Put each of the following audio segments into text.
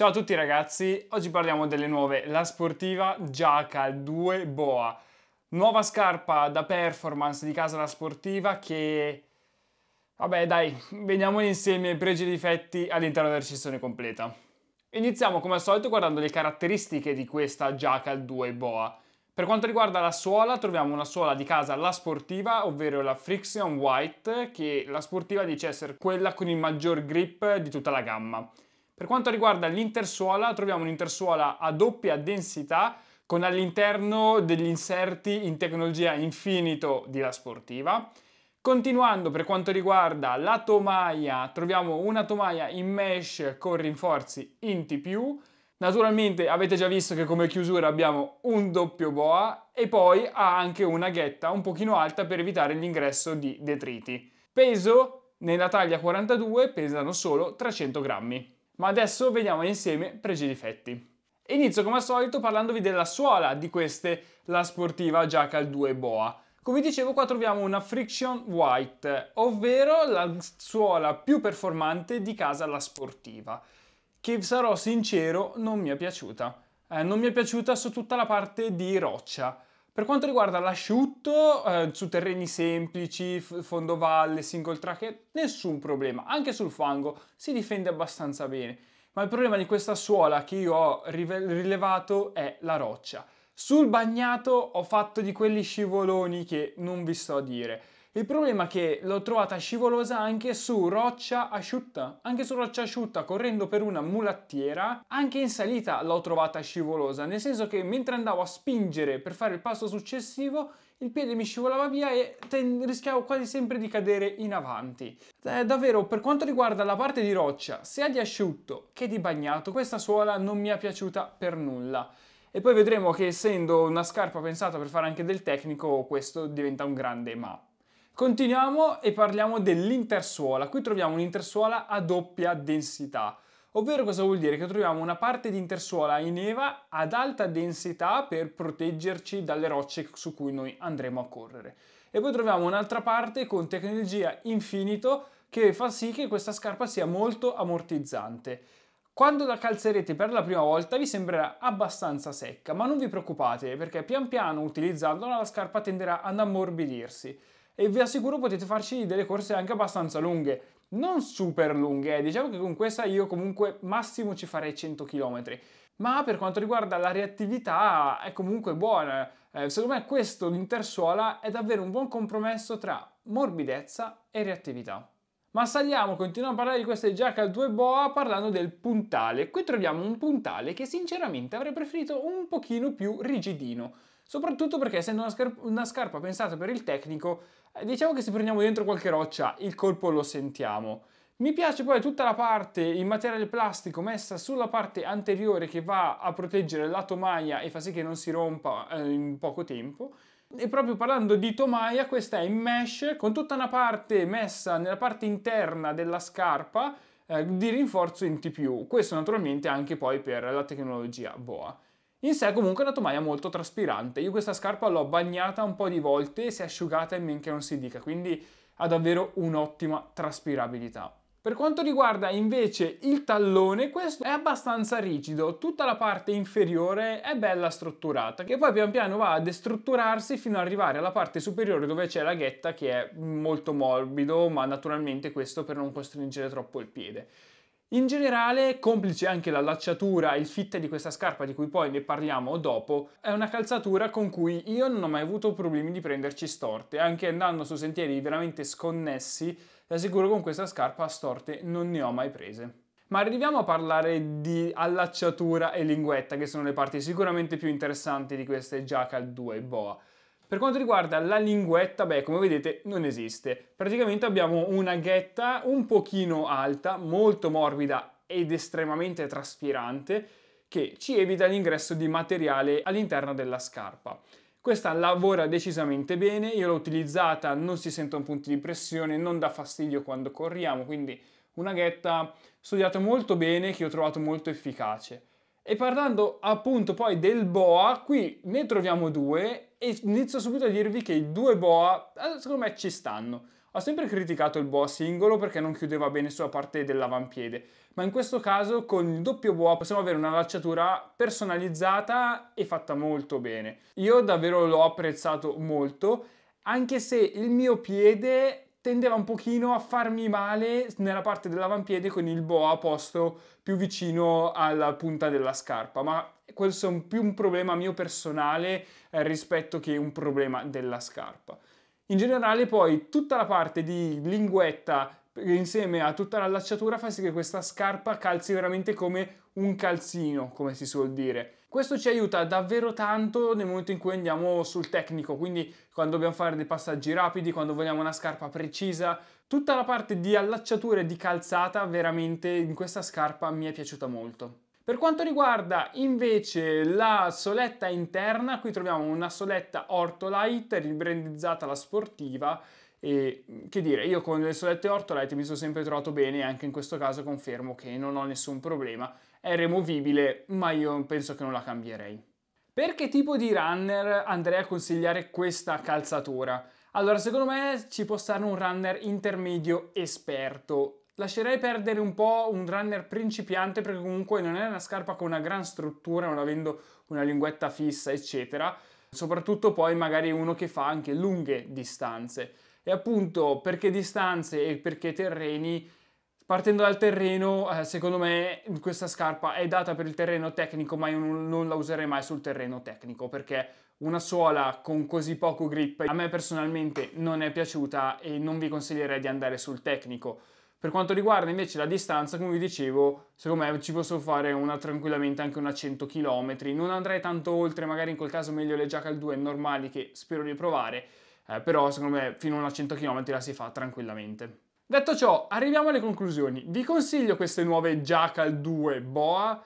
Ciao a tutti ragazzi, oggi parliamo delle nuove La Sportiva Giaca 2 Boa, nuova scarpa da performance di casa La Sportiva che... Vabbè dai, vediamoli insieme i pregi e difetti all'interno della recensione completa. Iniziamo come al solito guardando le caratteristiche di questa Giaca 2 Boa. Per quanto riguarda la suola, troviamo una suola di casa La Sportiva, ovvero la Friction White, che La Sportiva dice essere quella con il maggior grip di tutta la gamma. Per quanto riguarda l'intersuola, troviamo un'intersuola a doppia densità con all'interno degli inserti in tecnologia infinito di la sportiva. Continuando per quanto riguarda la tomaia, troviamo una tomaia in mesh con rinforzi in T+, Naturalmente avete già visto che come chiusura abbiamo un doppio boa e poi ha anche una ghetta un pochino alta per evitare l'ingresso di detriti. Peso, nella taglia 42 pesano solo 300 grammi. Ma adesso vediamo insieme pregi e difetti. Inizio come al solito parlandovi della suola di queste, la sportiva Jackal 2 Boa. Come dicevo qua troviamo una Friction White, ovvero la suola più performante di casa la sportiva, che sarò sincero non mi è piaciuta. Eh, non mi è piaciuta su tutta la parte di roccia. Per quanto riguarda l'asciutto, eh, su terreni semplici, fondovalle, single track, nessun problema. Anche sul fango si difende abbastanza bene. Ma il problema di questa suola che io ho rilevato è la roccia. Sul bagnato ho fatto di quelli scivoloni che non vi sto a dire il problema è che l'ho trovata scivolosa anche su roccia asciutta, anche su roccia asciutta correndo per una mulattiera, anche in salita l'ho trovata scivolosa, nel senso che mentre andavo a spingere per fare il passo successivo il piede mi scivolava via e rischiavo quasi sempre di cadere in avanti. Eh, davvero, per quanto riguarda la parte di roccia, sia di asciutto che di bagnato, questa suola non mi è piaciuta per nulla. E poi vedremo che essendo una scarpa pensata per fare anche del tecnico, questo diventa un grande ma. Continuiamo e parliamo dell'intersuola. Qui troviamo un'intersuola a doppia densità. Ovvero cosa vuol dire? Che troviamo una parte di intersuola in eva ad alta densità per proteggerci dalle rocce su cui noi andremo a correre. E poi troviamo un'altra parte con tecnologia infinito che fa sì che questa scarpa sia molto ammortizzante. Quando la calzerete per la prima volta vi sembrerà abbastanza secca, ma non vi preoccupate perché pian piano utilizzandola la scarpa tenderà ad ammorbidirsi e vi assicuro potete farci delle corse anche abbastanza lunghe, non super lunghe, eh. diciamo che con questa io comunque massimo ci farei 100 km, ma per quanto riguarda la reattività è comunque buona. Eh, secondo me questo l'intersuola è davvero un buon compromesso tra morbidezza e reattività. Ma saliamo, continuiamo a parlare di queste giacche al 2 Boa parlando del puntale. Qui troviamo un puntale che sinceramente avrei preferito un pochino più rigidino soprattutto perché essendo una, scarpa, una scarpa pensata per il tecnico, eh, diciamo che se prendiamo dentro qualche roccia il colpo lo sentiamo. Mi piace poi tutta la parte in materiale plastico messa sulla parte anteriore che va a proteggere la tomaia e fa sì che non si rompa eh, in poco tempo. E proprio parlando di tomaia, questa è in mesh con tutta una parte messa nella parte interna della scarpa eh, di rinforzo in TPU. Questo naturalmente anche poi per la tecnologia BOA. In sé comunque è una tomaia molto traspirante, io questa scarpa l'ho bagnata un po' di volte e si è asciugata e men che non si dica, quindi ha davvero un'ottima traspirabilità. Per quanto riguarda invece il tallone, questo è abbastanza rigido, tutta la parte inferiore è bella strutturata, che poi pian piano va a destrutturarsi fino ad arrivare alla parte superiore dove c'è la ghetta che è molto morbido, ma naturalmente questo per non costringere troppo il piede. In generale, complice anche la lacciatura e il fit di questa scarpa di cui poi ne parliamo dopo, è una calzatura con cui io non ho mai avuto problemi di prenderci storte, anche andando su sentieri veramente sconnessi, da sicuro con questa scarpa storte non ne ho mai prese. Ma arriviamo a parlare di allacciatura e linguetta, che sono le parti sicuramente più interessanti di queste Jackal 2 Boa. Per quanto riguarda la linguetta, beh, come vedete non esiste. Praticamente abbiamo una ghetta un pochino alta, molto morbida ed estremamente traspirante, che ci evita l'ingresso di materiale all'interno della scarpa. Questa lavora decisamente bene, io l'ho utilizzata, non si sentono punti di pressione, non dà fastidio quando corriamo, quindi una ghetta studiata molto bene che ho trovato molto efficace. E parlando appunto poi del boa, qui ne troviamo due e inizio subito a dirvi che i due boa eh, secondo me ci stanno. Ho sempre criticato il boa singolo perché non chiudeva bene sulla parte dell'avampiede, ma in questo caso con il doppio boa possiamo avere una lacciatura personalizzata e fatta molto bene. Io davvero l'ho apprezzato molto, anche se il mio piede tendeva un pochino a farmi male nella parte dell'avampiede con il boa posto più vicino alla punta della scarpa, ma questo è un più un problema mio personale eh, rispetto che un problema della scarpa. In generale poi tutta la parte di linguetta eh, insieme a tutta l'allacciatura fa sì che questa scarpa calzi veramente come un calzino, come si suol dire. Questo ci aiuta davvero tanto nel momento in cui andiamo sul tecnico, quindi quando dobbiamo fare dei passaggi rapidi, quando vogliamo una scarpa precisa, tutta la parte di allacciatura e di calzata veramente in questa scarpa mi è piaciuta molto. Per quanto riguarda invece la soletta interna, qui troviamo una soletta Ortolite ribrandizzata la sportiva e che dire, io con le solette Ortolite mi sono sempre trovato bene e anche in questo caso confermo che non ho nessun problema è removibile, ma io penso che non la cambierei. Per che tipo di runner andrei a consigliare questa calzatura? Allora, secondo me ci può stare un runner intermedio esperto. Lascerei perdere un po' un runner principiante perché comunque non è una scarpa con una gran struttura, non avendo una linguetta fissa, eccetera. Soprattutto poi magari uno che fa anche lunghe distanze. E appunto perché distanze e perché terreni Partendo dal terreno, eh, secondo me questa scarpa è data per il terreno tecnico, ma io non, non la userei mai sul terreno tecnico perché una suola con così poco grip a me personalmente non è piaciuta e non vi consiglierei di andare sul tecnico. Per quanto riguarda invece la distanza, come vi dicevo, secondo me ci posso fare una, tranquillamente anche una 100 km. Non andrei tanto oltre, magari in quel caso meglio le Jackal 2 normali che spero di provare, eh, però secondo me fino a una 100 km la si fa tranquillamente. Detto ciò, arriviamo alle conclusioni. Vi consiglio queste nuove Jackal 2 Boa?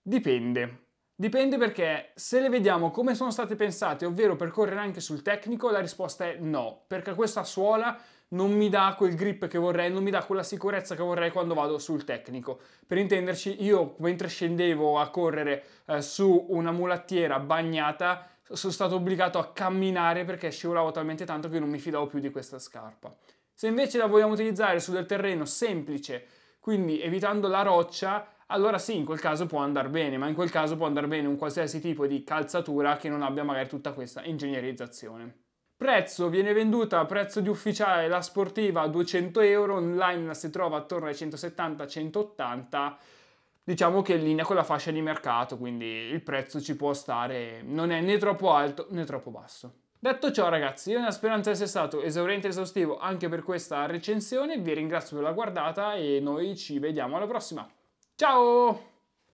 Dipende. Dipende perché se le vediamo come sono state pensate, ovvero per correre anche sul tecnico, la risposta è no, perché questa suola non mi dà quel grip che vorrei, non mi dà quella sicurezza che vorrei quando vado sul tecnico. Per intenderci, io mentre scendevo a correre eh, su una mulattiera bagnata, sono stato obbligato a camminare perché scivolavo talmente tanto che non mi fidavo più di questa scarpa. Se invece la vogliamo utilizzare su del terreno semplice, quindi evitando la roccia, allora sì, in quel caso può andare bene, ma in quel caso può andare bene un qualsiasi tipo di calzatura che non abbia magari tutta questa ingegnerizzazione. Prezzo, viene venduta a prezzo di ufficiale la sportiva a 200 euro, online la si trova attorno ai 170-180, diciamo che è in linea con la fascia di mercato, quindi il prezzo ci può stare, non è né troppo alto né troppo basso. Detto ciò ragazzi, io nella speranza di essere stato esauriente e esaustivo anche per questa recensione, vi ringrazio per la guardata e noi ci vediamo alla prossima. Ciao!